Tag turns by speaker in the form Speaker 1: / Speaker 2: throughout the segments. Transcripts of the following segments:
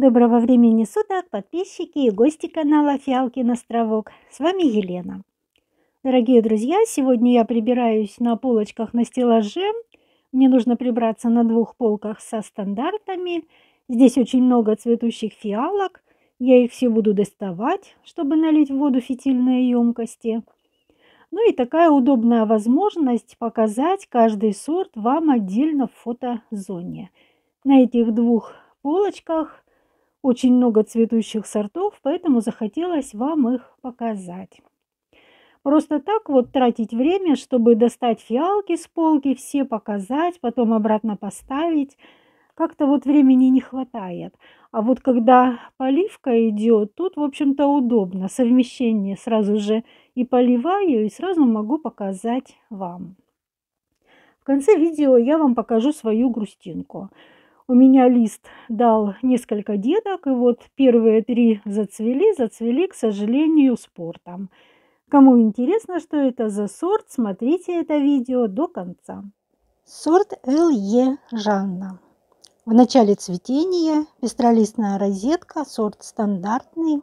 Speaker 1: Доброго времени суток, подписчики и гости канала Фиалки на Островок. С вами Елена. Дорогие друзья, сегодня я прибираюсь на полочках на стеллаже. Мне нужно прибраться на двух полках со стандартами. Здесь очень много цветущих фиалок. Я их все буду доставать, чтобы налить в воду фитильные емкости. Ну и такая удобная возможность показать каждый сорт вам отдельно в фотозоне. На этих двух полочках – очень много цветущих сортов, поэтому захотелось вам их показать. Просто так вот тратить время, чтобы достать фиалки с полки, все показать, потом обратно поставить. Как-то вот времени не хватает. А вот когда поливка идет, тут, в общем-то, удобно. Совмещение сразу же и поливаю, и сразу могу показать вам. В конце видео я вам покажу свою грустинку у меня лист дал несколько деток, и вот первые три зацвели, зацвели, к сожалению, спортом. Кому интересно, что это за сорт, смотрите это видео до конца. Сорт Л.Е. Жанна. В начале цветения пестролистная розетка, сорт стандартный.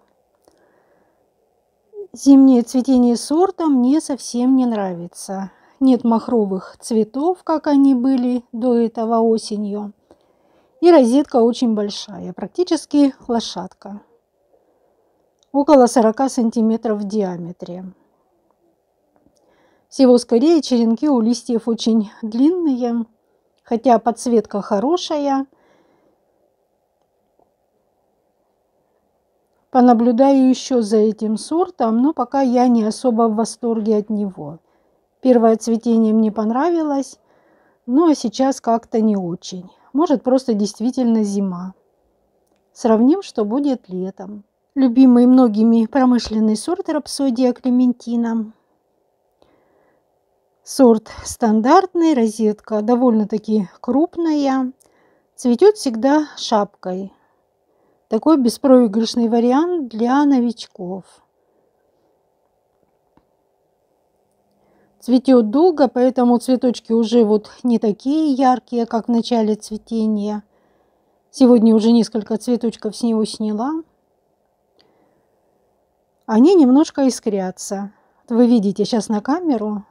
Speaker 1: Зимнее цветение сорта мне совсем не нравится. Нет махровых цветов, как они были до этого осенью. И розетка очень большая, практически лошадка. Около 40 сантиметров в диаметре. Всего скорее черенки у листьев очень длинные, хотя подсветка хорошая. Понаблюдаю еще за этим сортом, но пока я не особо в восторге от него. Первое цветение мне понравилось, но сейчас как-то не очень. Может, просто действительно зима. Сравним, что будет летом. Любимый многими промышленный сорт рапсодия клементина. Сорт стандартный, розетка довольно-таки крупная. Цветет всегда шапкой. Такой беспроигрышный вариант для новичков. цветет долго, поэтому цветочки уже вот не такие яркие, как в начале цветения. Сегодня уже несколько цветочков с него сняла. Они немножко искрятся. Вы видите сейчас на камеру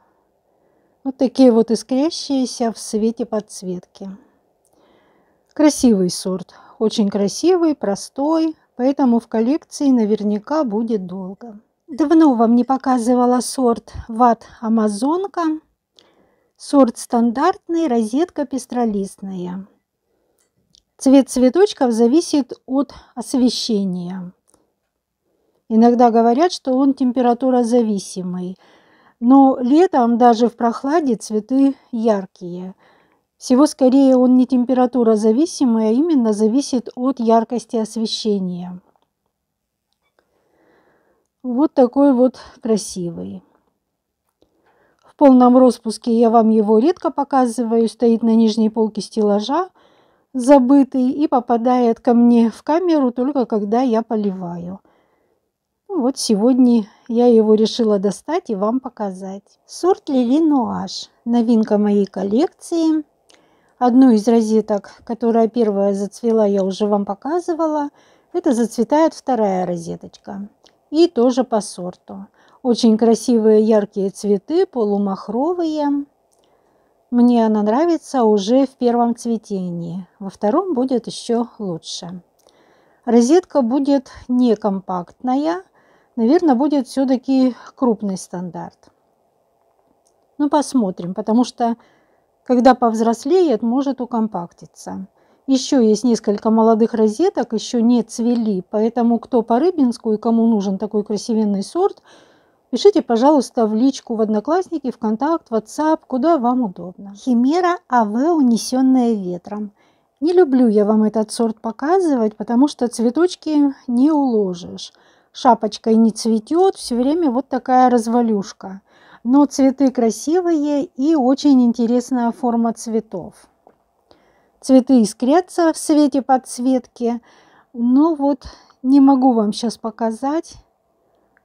Speaker 1: вот такие вот искрящиеся в свете подсветки. Красивый сорт, очень красивый, простой, поэтому в коллекции наверняка будет долго. Давно вам не показывала сорт ват Амазонка. Сорт стандартный, розетка пестролистная. Цвет цветочков зависит от освещения. Иногда говорят, что он температурозависимый. Но летом даже в прохладе цветы яркие. Всего скорее он не температурозависимый, а именно зависит от яркости освещения. Вот такой вот красивый. В полном распуске я вам его редко показываю. Стоит на нижней полке стеллажа, забытый, и попадает ко мне в камеру только когда я поливаю. Ну вот сегодня я его решила достать и вам показать. Сорт Лили Нуаш. Новинка моей коллекции. Одну из розеток, которая первая зацвела, я уже вам показывала. Это зацветает вторая розеточка и тоже по сорту. Очень красивые яркие цветы, полумахровые. Мне она нравится уже в первом цветении, во втором будет еще лучше. Розетка будет некомпактная, наверное, будет все-таки крупный стандарт. Ну, посмотрим, потому что, когда повзрослеет, может укомпактиться. Еще есть несколько молодых розеток, еще не цвели, поэтому кто по Рыбинску и кому нужен такой красивенный сорт, пишите, пожалуйста, в личку в Одноклассники, ВКонтакт, WhatsApp, куда вам удобно. Химера АВ, унесенная ветром. Не люблю я вам этот сорт показывать, потому что цветочки не уложишь. Шапочкой не цветет, все время вот такая развалюшка. Но цветы красивые и очень интересная форма цветов. Цветы искрятся в свете подсветки. Но ну вот не могу вам сейчас показать.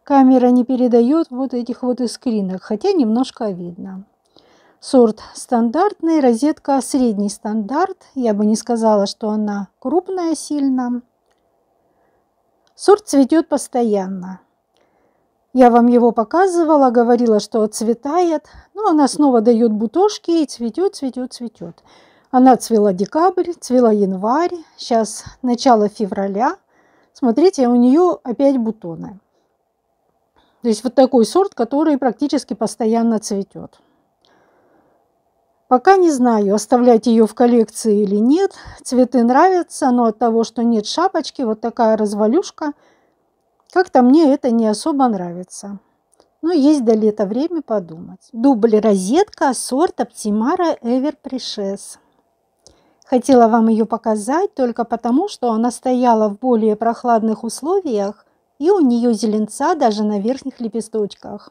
Speaker 1: Камера не передает вот этих вот искринок, хотя немножко видно. Сорт стандартный, розетка средний стандарт. Я бы не сказала, что она крупная сильно. Сорт цветет постоянно. Я вам его показывала, говорила, что цветает, Но ну, она снова дает бутошки и цветет, цветет, цветет. Она цвела декабрь, цвела январь, сейчас начало февраля. Смотрите, у нее опять бутоны. То есть вот такой сорт, который практически постоянно цветет. Пока не знаю, оставлять ее в коллекции или нет. Цветы нравятся, но от того, что нет шапочки, вот такая развалюшка, как-то мне это не особо нравится. Но есть до лета время подумать. Дубль розетка сорт Оптимара Эвер Пришес. Хотела вам ее показать только потому, что она стояла в более прохладных условиях, и у нее зеленца даже на верхних лепесточках.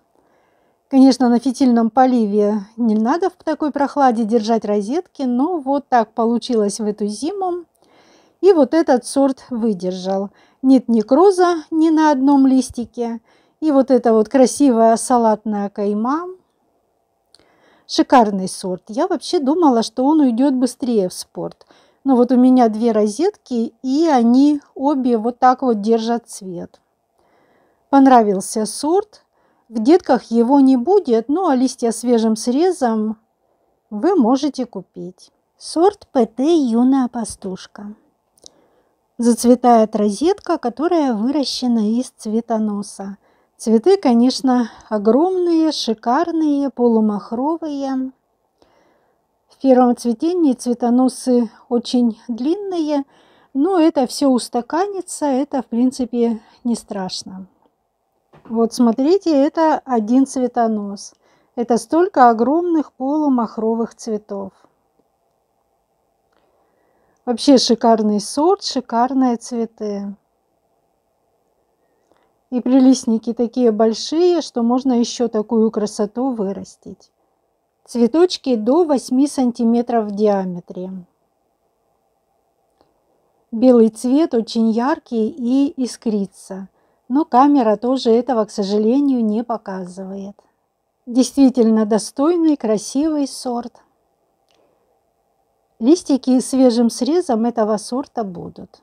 Speaker 1: Конечно, на фитильном поливе не надо в такой прохладе держать розетки, но вот так получилось в эту зиму. И вот этот сорт выдержал. Нет некроза ни на одном листике. И вот эта вот красивая салатная кайма – Шикарный сорт. Я вообще думала, что он уйдет быстрее в спорт. Но вот у меня две розетки, и они обе вот так вот держат цвет. Понравился сорт. В детках его не будет, ну а листья свежим срезом вы можете купить. Сорт ПТ «Юная пастушка». Зацветает розетка, которая выращена из цветоноса – Цветы, конечно, огромные, шикарные, полумахровые. В первом цветении цветоносы очень длинные, но это все устаканится, это, в принципе, не страшно. Вот смотрите, это один цветонос. Это столько огромных полумахровых цветов. Вообще шикарный сорт, шикарные цветы. И прилистники такие большие, что можно еще такую красоту вырастить. Цветочки до 8 сантиметров в диаметре. Белый цвет очень яркий и искрится, но камера тоже этого, к сожалению, не показывает. Действительно достойный, красивый сорт. Листики свежим срезом этого сорта будут.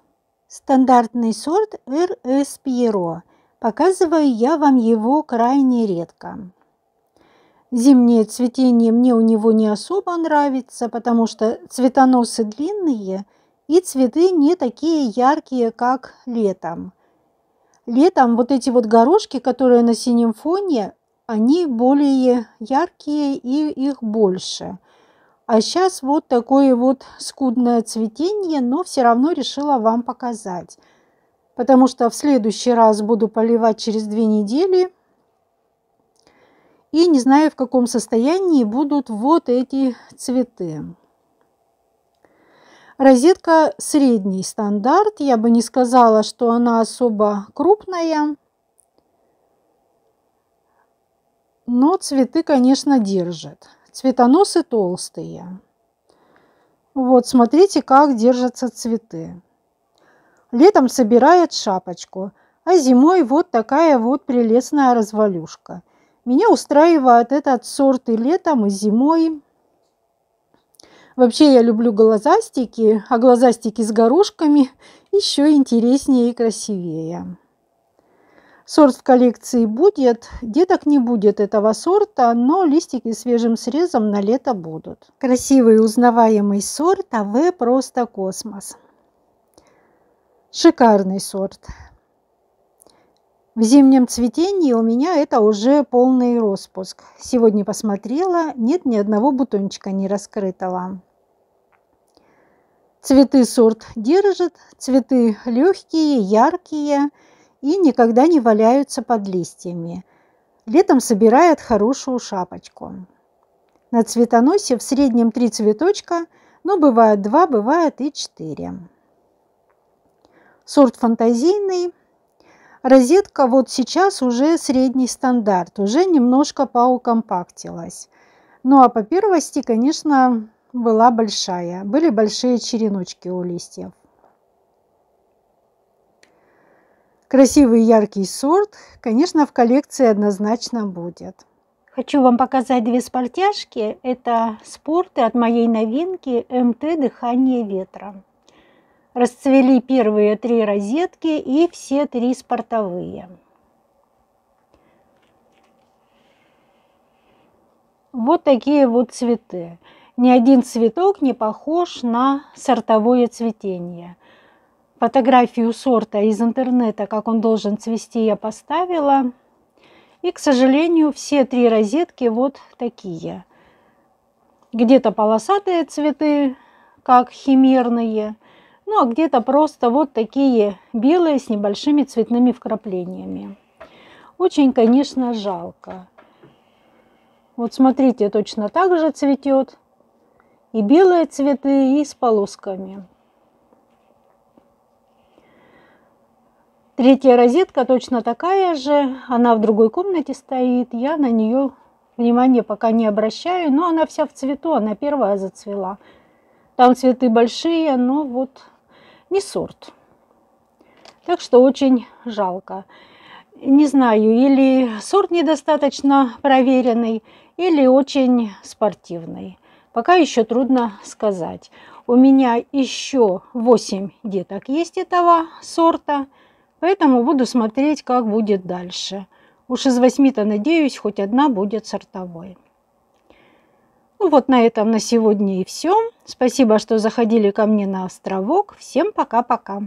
Speaker 1: Стандартный сорт РС Пьеро – Показываю я вам его крайне редко. Зимнее цветение мне у него не особо нравится, потому что цветоносы длинные и цветы не такие яркие, как летом. Летом вот эти вот горошки, которые на синем фоне, они более яркие и их больше. А сейчас вот такое вот скудное цветение, но все равно решила вам показать потому что в следующий раз буду поливать через две недели. И не знаю, в каком состоянии будут вот эти цветы. Розетка средний стандарт. Я бы не сказала, что она особо крупная. Но цветы, конечно, держит. Цветоносы толстые. Вот, смотрите, как держатся цветы. Летом собирает шапочку, а зимой вот такая вот прелестная развалюшка. Меня устраивает этот сорт и летом, и зимой. Вообще я люблю глазастики, а глазастики с горошками еще интереснее и красивее. Сорт в коллекции будет, деток не будет этого сорта, но листики свежим срезом на лето будут. Красивый узнаваемый сорт АВ просто космос. Шикарный сорт. В зимнем цветении у меня это уже полный распуск. Сегодня посмотрела, нет ни одного бутончика не раскрытого. Цветы сорт держит, цветы легкие, яркие и никогда не валяются под листьями. Летом собирает хорошую шапочку. На цветоносе в среднем три цветочка, но бывает два, бывает и четыре сорт фантазийный. Розетка вот сейчас уже средний стандарт, уже немножко поукомпактилась. Ну а по первости, конечно, была большая. Были большие череночки у листьев. Красивый яркий сорт, конечно, в коллекции однозначно будет. Хочу вам показать две спортяжки. Это спорты от моей новинки МТ «Дыхание ветра» расцвели первые три розетки и все три спортовые. Вот такие вот цветы. Ни один цветок не похож на сортовое цветение. Фотографию сорта из интернета, как он должен цвести, я поставила. И, к сожалению, все три розетки вот такие. Где-то полосатые цветы, как химерные, ну, а где-то просто вот такие белые с небольшими цветными вкраплениями. Очень, конечно, жалко. Вот смотрите, точно так же цветет. И белые цветы, и с полосками. Третья розетка точно такая же, она в другой комнате стоит, я на нее внимания пока не обращаю, но она вся в цвету, она первая зацвела. Там цветы большие, но вот не сорт. Так что очень жалко. Не знаю, или сорт недостаточно проверенный, или очень спортивный. Пока еще трудно сказать. У меня еще 8 деток есть этого сорта, поэтому буду смотреть, как будет дальше. Уж из восьми-то, надеюсь, хоть одна будет сортовой. Ну вот на этом на сегодня и все. Спасибо, что заходили ко мне на островок. Всем пока-пока.